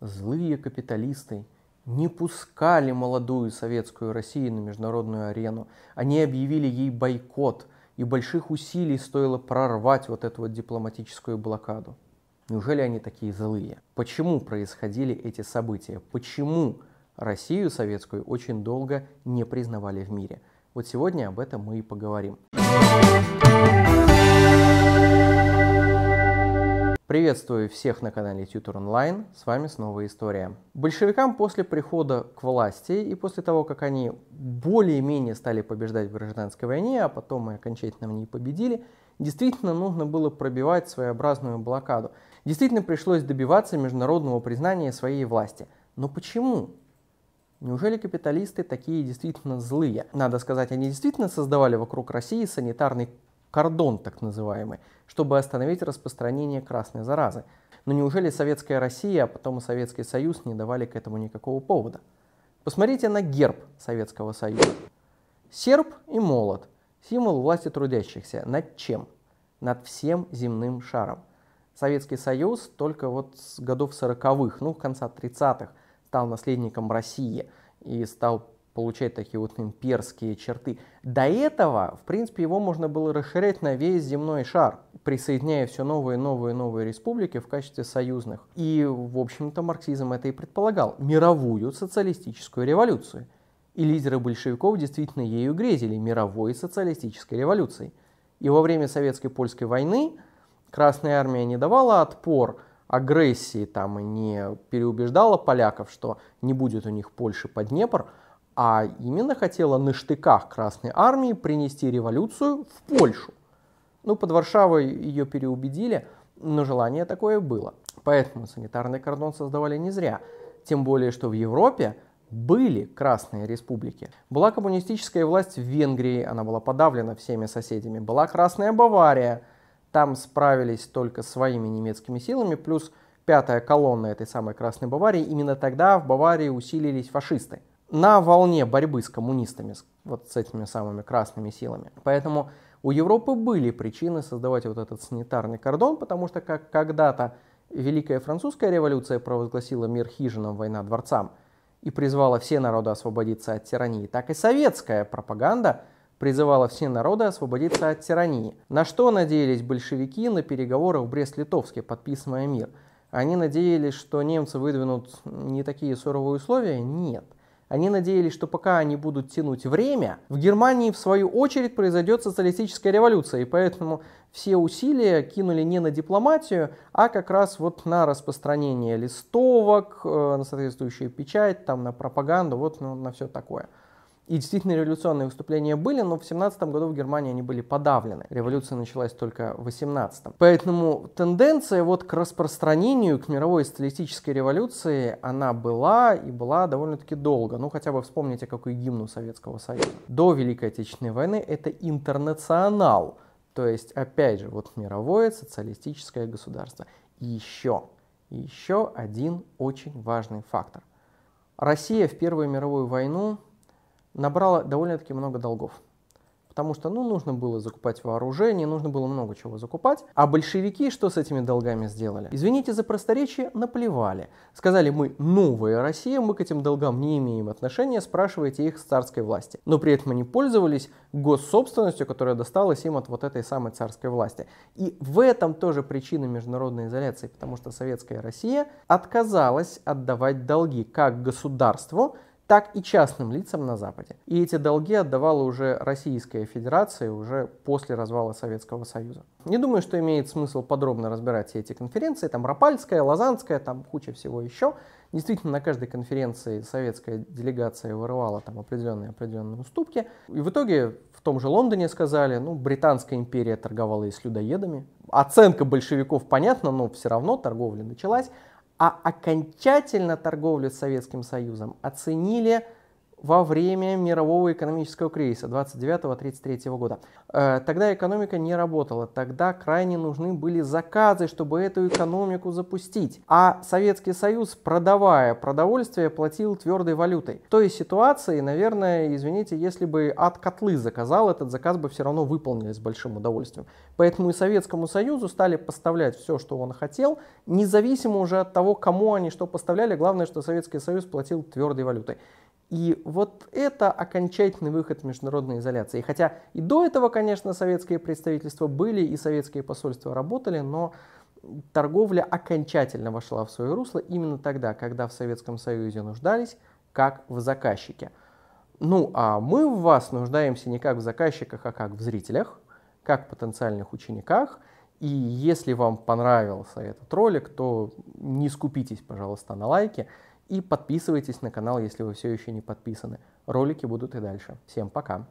злые капиталисты не пускали молодую советскую Россию на международную арену. Они объявили ей бойкот, и больших усилий стоило прорвать вот эту вот дипломатическую блокаду. Неужели они такие злые? Почему происходили эти события? Почему Россию советскую очень долго не признавали в мире? Вот сегодня об этом мы и поговорим. Приветствую всех на канале Tutor Online, с вами снова история. Большевикам после прихода к власти и после того, как они более-менее стали побеждать в гражданской войне, а потом и окончательно в ней победили, действительно нужно было пробивать своеобразную блокаду. Действительно пришлось добиваться международного признания своей власти. Но почему? Неужели капиталисты такие действительно злые? Надо сказать, они действительно создавали вокруг России санитарный кордон так называемый, чтобы остановить распространение красной заразы. Но неужели советская Россия, а потом и Советский Союз не давали к этому никакого повода? Посмотрите на герб Советского Союза. серп и молот – символ власти трудящихся. Над чем? Над всем земным шаром. Советский Союз только вот с годов 40-х, ну, конца 30-х, стал наследником России и стал получать такие вот имперские черты. До этого, в принципе, его можно было расширять на весь земной шар, присоединяя все новые, новые, новые республики в качестве союзных. И, в общем-то, марксизм это и предполагал. Мировую социалистическую революцию. И лидеры большевиков действительно ею грезили, мировой социалистической революцией. И во время Советской-Польской войны Красная Армия не давала отпор агрессии там и не переубеждала поляков, что не будет у них Польши под Днепр, а именно хотела на штыках Красной Армии принести революцию в Польшу. Ну, под Варшавой ее переубедили, но желание такое было. Поэтому санитарный кордон создавали не зря. Тем более, что в Европе были красные республики. Была коммунистическая власть в Венгрии, она была подавлена всеми соседями. Была красная Бавария, там справились только своими немецкими силами, плюс пятая колонна этой самой красной Баварии. Именно тогда в Баварии усилились фашисты на волне борьбы с коммунистами, вот с этими самыми красными силами. Поэтому у Европы были причины создавать вот этот санитарный кордон, потому что как когда-то Великая Французская революция провозгласила мир хижинам, война дворцам и призвала все народы освободиться от тирании, так и советская пропаганда призывала все народы освободиться от тирании. На что надеялись большевики на переговорах в Брест-Литовске, подписывая мир? Они надеялись, что немцы выдвинут не такие суровые условия? Нет. Они надеялись, что пока они будут тянуть время, в Германии в свою очередь произойдет социалистическая революция, и поэтому все усилия кинули не на дипломатию, а как раз вот на распространение листовок, э, на соответствующую печать, там, на пропаганду, вот ну, на все такое. И действительно революционные выступления были, но в 17 году в Германии они были подавлены. Революция началась только в 18 -м. Поэтому тенденция вот к распространению, к мировой стилистической революции, она была и была довольно-таки долго. Ну хотя бы вспомните, какой гимн Советского Союза. До Великой Отечественной войны это интернационал. То есть, опять же, вот мировое социалистическое государство. И еще, еще один очень важный фактор. Россия в Первую мировую войну набрала довольно-таки много долгов. Потому что, ну, нужно было закупать вооружение, нужно было много чего закупать. А большевики что с этими долгами сделали? Извините за просторечие, наплевали. Сказали мы «Новая Россия», мы к этим долгам не имеем отношения, спрашивайте их с царской власти. Но при этом они пользовались госсобственностью, которая досталась им от вот этой самой царской власти. И в этом тоже причина международной изоляции, потому что советская Россия отказалась отдавать долги как государству, так и частным лицам на Западе. И эти долги отдавала уже Российская Федерация уже после развала Советского Союза. Не думаю, что имеет смысл подробно разбирать все эти конференции, там Рапальская, Лазанская, там куча всего еще. Действительно, на каждой конференции советская делегация вырывала там определенные определенные уступки. И в итоге в том же Лондоне сказали, ну, Британская империя торговала и с людоедами. Оценка большевиков понятна, но все равно торговля началась а окончательно торговлю с Советским Союзом оценили во время мирового экономического кризиса 29-33 года. Э, тогда экономика не работала, тогда крайне нужны были заказы, чтобы эту экономику запустить. А Советский Союз, продавая продовольствие, платил твердой валютой. В той ситуации, наверное, извините, если бы от котлы заказал, этот заказ бы все равно выполнили с большим удовольствием. Поэтому и Советскому Союзу стали поставлять все, что он хотел, независимо уже от того, кому они что поставляли. Главное, что Советский Союз платил твердой валютой. И вот это окончательный выход международной изоляции. И хотя и до этого, конечно, советские представительства были, и советские посольства работали, но торговля окончательно вошла в свое русло именно тогда, когда в Советском Союзе нуждались как в заказчике. Ну, а мы в вас нуждаемся не как в заказчиках, а как в зрителях, как в потенциальных учениках. И если вам понравился этот ролик, то не скупитесь, пожалуйста, на лайки. И подписывайтесь на канал, если вы все еще не подписаны. Ролики будут и дальше. Всем пока!